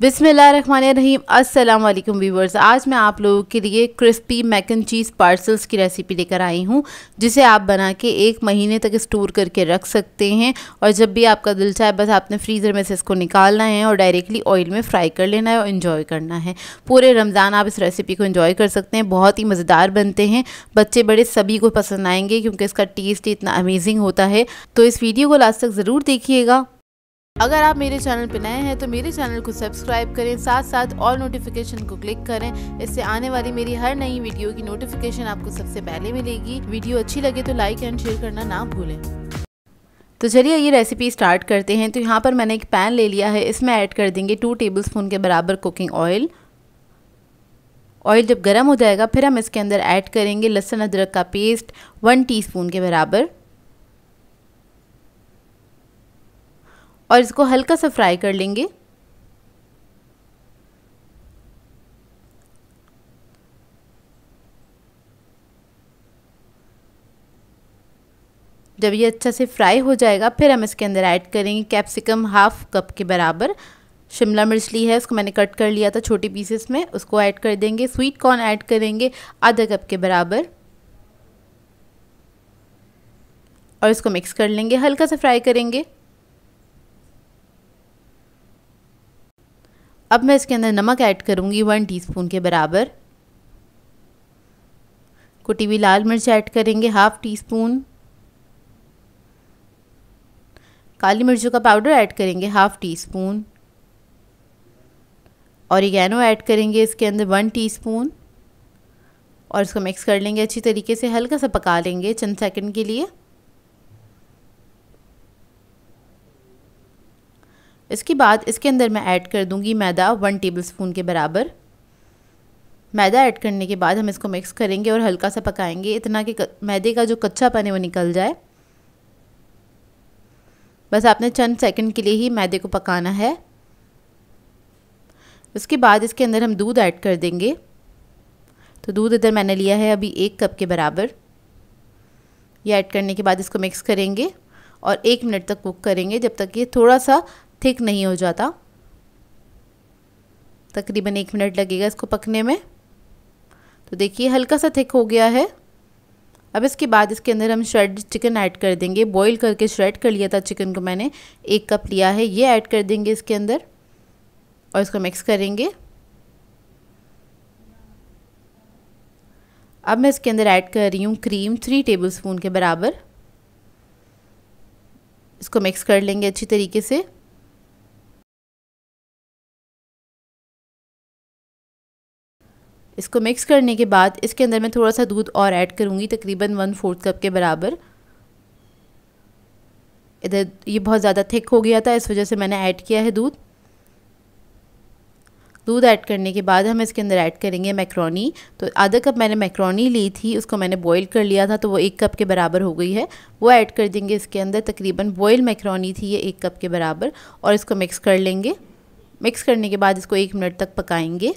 बिसमीम अस्सलाम वालेकुम व्यूवर्स आज मैं आप लोगों के लिए क्रिस्पी मैकन चीज़ पार्सल्स की रेसिपी लेकर आई हूँ जिसे आप बना के एक महीने तक स्टोर करके रख सकते हैं और जब भी आपका दिल चाहे बस आपने फ्रीज़र में से इसको निकालना है और डायरेक्टली ऑयल में फ्राई कर लेना है और इन्जॉय करना है पूरे रमज़ान आप इस रेसिपी को इन्जॉय कर सकते हैं बहुत ही मज़ेदार बनते हैं बच्चे बड़े सभी को पसंद आएंगे क्योंकि इसका टेस्ट इतना अमेजिंग होता है तो इस वीडियो को लास्ट तक ज़रूर देखिएगा अगर आप मेरे चैनल पर नए हैं तो मेरे चैनल को सब्सक्राइब करें साथ साथ ऑल नोटिफिकेशन को क्लिक करें इससे आने वाली मेरी हर नई वीडियो की नोटिफिकेशन आपको सबसे पहले मिलेगी वीडियो अच्छी लगे तो लाइक एंड शेयर करना ना भूलें तो चलिए ये रेसिपी स्टार्ट करते हैं तो यहाँ पर मैंने एक पैन ले लिया है इसमें ऐड कर देंगे टू टेबल के बराबर कुकिंग ऑयल ऑयल जब गर्म हो जाएगा फिर हम इसके अंदर ऐड करेंगे लहसुन अदरक का पेस्ट वन टी के बराबर और इसको हल्का सा फ्राई कर लेंगे जब ये अच्छा से फ्राई हो जाएगा फिर हम इसके अंदर ऐड करेंगे कैप्सिकम हाफ कप के बराबर शिमला मिर्च ली है उसको मैंने कट कर लिया था छोटे पीसेस में उसको ऐड कर देंगे स्वीट कॉर्न ऐड करेंगे आधा कप के बराबर और इसको मिक्स कर लेंगे हल्का सा फ्राई करेंगे अब मैं इसके अंदर नमक ऐड करूँगी वन टीस्पून के बराबर कुटी हुई लाल मिर्च ऐड करेंगे हाफ़ टी स्पून काली मिर्चों का पाउडर ऐड करेंगे half teaspoon oregano add करेंगे इसके अंदर वन टीस्पून और इसको मिक्स कर लेंगे अच्छी तरीके से हल्का सा पका लेंगे चंद सेकंड के लिए इसके बाद इसके अंदर मैं ऐड कर दूंगी मैदा वन टेबलस्पून के बराबर मैदा ऐड करने के बाद हम इसको मिक्स करेंगे और हल्का सा पकाएंगे इतना कि मैदे का जो कच्चा है वो निकल जाए बस आपने चंद सेकंड के लिए ही मैदे को पकाना है उसके बाद इसके अंदर हम दूध ऐड कर देंगे तो दूध इधर मैंने लिया है अभी एक कप के बराबर ये ऐड करने के बाद इसको मिक्स करेंगे और एक मिनट तक कुक करेंगे जब तक ये थोड़ा सा थिक नहीं हो जाता तकरीबन एक मिनट लगेगा इसको पकने में तो देखिए हल्का सा थिक हो गया है अब इसके बाद इसके अंदर हम श्रेड चिकन ऐड कर देंगे बॉईल करके श्रेड कर लिया था चिकन को मैंने एक कप लिया है ये ऐड कर देंगे इसके अंदर और इसको मिक्स करेंगे अब मैं इसके अंदर ऐड कर रही हूँ क्रीम थ्री टेबल स्पून के बराबर इसको मिक्स कर लेंगे अच्छी तरीके से इसको मिक्स करने के बाद इसके अंदर मैं थोड़ा सा दूध और ऐड करूँगी तकरीबन वन फोर्थ कप के बराबर इधर ये बहुत ज़्यादा थिक हो गया था इस वजह से मैंने ऐड किया है दूध दूध ऐड करने के बाद हम इसके अंदर ऐड करेंगे मैक्रोनी तो आधा कप मैंने मैक्रोनी ली थी उसको मैंने बॉईल कर लिया था तो वो एक कप के बराबर हो गई है वो ऐड कर देंगे इसके अंदर तकरीबन बॉयल मैक्रोनी थी ये एक कप के बराबर और इसको मिक्स कर लेंगे मिक्स करने के बाद इसको एक मिनट तक पकाएंगे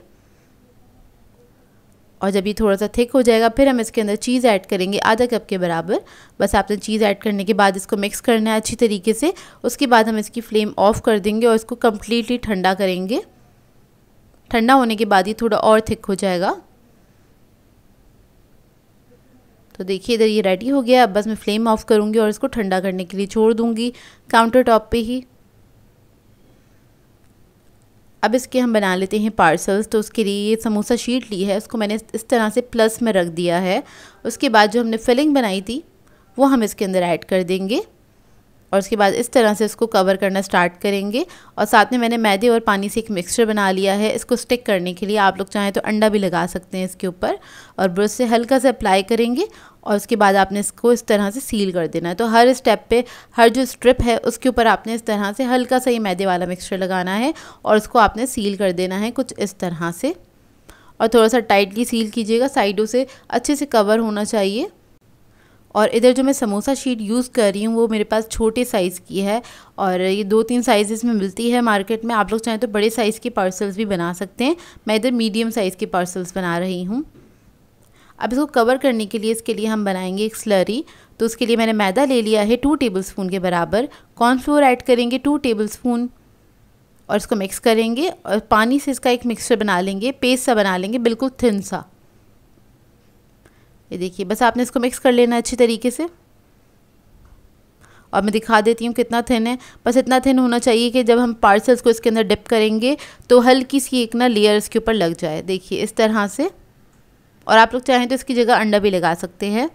और जब ये थोड़ा सा थिक हो जाएगा फिर हम इसके अंदर चीज़ ऐड करेंगे आधा कप के बराबर बस आपने चीज़ ऐड करने के बाद इसको मिक्स करना है अच्छी तरीके से उसके बाद हम इसकी फ्लेम ऑफ़ कर देंगे और इसको कम्प्लीटली ठंडा करेंगे ठंडा होने के बाद ये थोड़ा और थिक हो जाएगा तो देखिए इधर ये रेडी हो गया अब बस मैं फ्लेम ऑफ़ करूँगी और इसको ठंडा करने के लिए छोड़ दूँगी काउंटर टॉप पर ही अब इसके हम बना लेते हैं पार्सल्स तो उसके लिए ये समोसा शीट ली है उसको मैंने इस तरह से प्लस में रख दिया है उसके बाद जो हमने फिलिंग बनाई थी वो हम इसके अंदर ऐड कर देंगे और उसके बाद इस तरह से इसको कवर करना स्टार्ट करेंगे और साथ में मैंने मैदे और पानी से एक मिक्सचर बना लिया है इसको स्टिक करने के लिए आप लोग चाहें तो अंडा भी लगा सकते हैं इसके ऊपर और ब्रश से हल्का सा अप्लाई करेंगे और उसके बाद आपने इसको इस तरह से सील कर देना है तो हर स्टेप पे हर जो स्ट्रिप है उसके ऊपर आपने इस तरह से हल्का सा ये मैदे वाला मिक्सचर लगाना है और उसको आपने सील कर देना है कुछ इस तरह से और थोड़ा सा टाइटली सील कीजिएगा साइडों से अच्छे से कवर होना चाहिए और इधर जो मैं समोसा शीट यूज़ कर रही हूँ वो मेरे पास छोटे साइज़ की है और ये दो तीन साइज़ में मिलती है मार्केट में आप लोग चाहें तो बड़े साइज़ के पार्सल्स भी बना सकते हैं मैं इधर मीडियम साइज़ के पार्सल्स बना रही हूँ अब इसको कवर करने के लिए इसके लिए हम बनाएंगे एक स्लरी तो उसके लिए मैंने मैदा ले लिया है टू टेबल स्पून के बराबर कॉर्नफ्लोर ऐड करेंगे टू टेबल स्पून और इसको मिक्स करेंगे और पानी से इसका एक मिक्सचर बना लेंगे पेस्ट सा बना लेंगे बिल्कुल थिन सा ये देखिए बस आपने इसको मिक्स कर लेना अच्छी तरीके से और मैं दिखा देती हूँ कितना थिन है बस इतना थिन होना चाहिए कि जब हम पार्सल्स को इसके अंदर डिप करेंगे तो हल्की सी एक ना लेयर इसके ऊपर लग जाए देखिए इस तरह से और आप लोग चाहें तो इसकी जगह अंडा भी लगा सकते हैं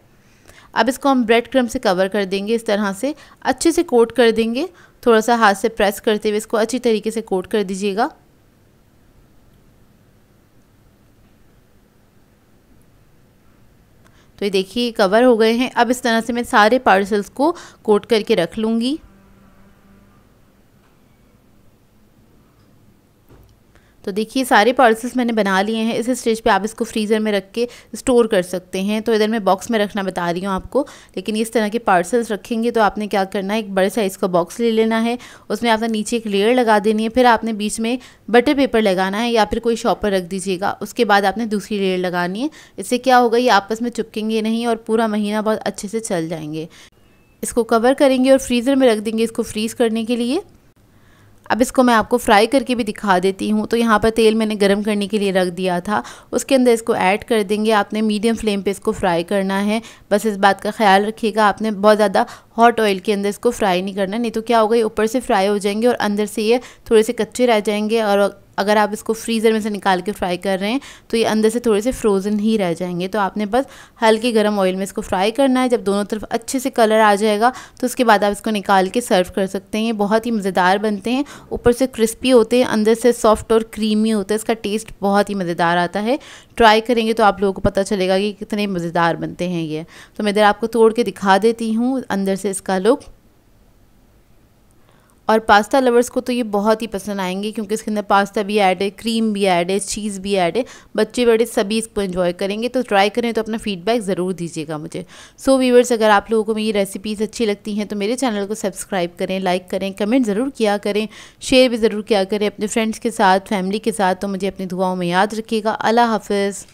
अब इसको हम ब्रेड क्रम से कवर कर देंगे इस तरह से अच्छे से कोट कर देंगे थोड़ा सा हाथ से प्रेस करते हुए इसको अच्छी तरीके से कोट कर दीजिएगा तो ये देखिए कवर हो गए हैं अब इस तरह से मैं सारे पार्सल्स को कोट करके रख लूँगी तो देखिए सारे पार्सल्स मैंने बना लिए हैं इस स्टेज पे आप इसको फ्रीज़र में रख के स्टोर कर सकते हैं तो इधर मैं बॉक्स में रखना बता रही हूँ आपको लेकिन इस तरह के पार्सल्स रखेंगे तो आपने क्या करना है एक बड़े साइज़ का बॉक्स ले लेना है उसमें आपने नीचे एक लेयर लगा देनी है फिर आपने बीच में बटर पेपर लगाना है या फिर कोई शॉपर रख दीजिएगा उसके बाद आपने दूसरी लेयर लगानी है इससे क्या होगा ये आपस में चुपकेंगे नहीं और पूरा महीना बहुत अच्छे से चल जाएंगे इसको कवर करेंगे और फ्रीज़र में रख देंगे इसको फ्रीज़ करने के लिए अब इसको मैं आपको फ्राई करके भी दिखा देती हूँ तो यहाँ पर तेल मैंने गर्म करने के लिए रख दिया था उसके अंदर इसको ऐड कर देंगे आपने मीडियम फ्लेम पे इसको फ्राई करना है बस इस बात का ख्याल रखिएगा आपने बहुत ज़्यादा हॉट ऑयल के अंदर इसको फ्राई नहीं करना नहीं तो क्या होगा ये ऊपर से फ्राई हो जाएंगे और अंदर से ये थोड़े से कच्चे रह जाएंगे और अगर आप इसको फ्रीज़र में से निकाल के फ्राई कर रहे हैं तो ये अंदर से थोड़े से फ्रोज़न ही रह जाएंगे तो आपने बस हल्के गर्म ऑयल में इसको फ्राई करना है जब दोनों तरफ अच्छे से कलर आ जाएगा तो उसके बाद आप इसको निकाल के सर्व कर सकते हैं ये बहुत ही मज़ेदार बनते हैं ऊपर से क्रिस्पी होते हैं अंदर से सॉफ्ट और क्रीमी होता है इसका टेस्ट बहुत ही मज़ेदार आता है ट्राई करेंगे तो आप लोगों को पता चलेगा कि कितने मज़ेदार बनते हैं ये तो मैं इधर आपको तोड़ के दिखा देती हूँ अंदर से इसका लुक और पास्ता लवर्स को तो ये बहुत ही पसंद आएंगे क्योंकि इसके अंदर पास्ता भी ऐड है क्रीम भी ऐड है चीज़ भी ऐड है बच्चे बड़े सभी इसको एंजॉय करेंगे तो ट्राई करें तो अपना फीडबैक ज़रूर दीजिएगा मुझे सो so, व्यूवर्स अगर आप लोगों को मेरी रेसिपीज़ अच्छी लगती हैं तो मेरे चैनल को सब्सक्राइब करें लाइक करें कमेंट ज़रूर किया करें शेयर भी ज़रूर किया करें अपने फ्रेंड्स के साथ फैमिली के साथ तो मुझे अपनी दुआओं में याद रखिएगा अल्लाह हाफिज़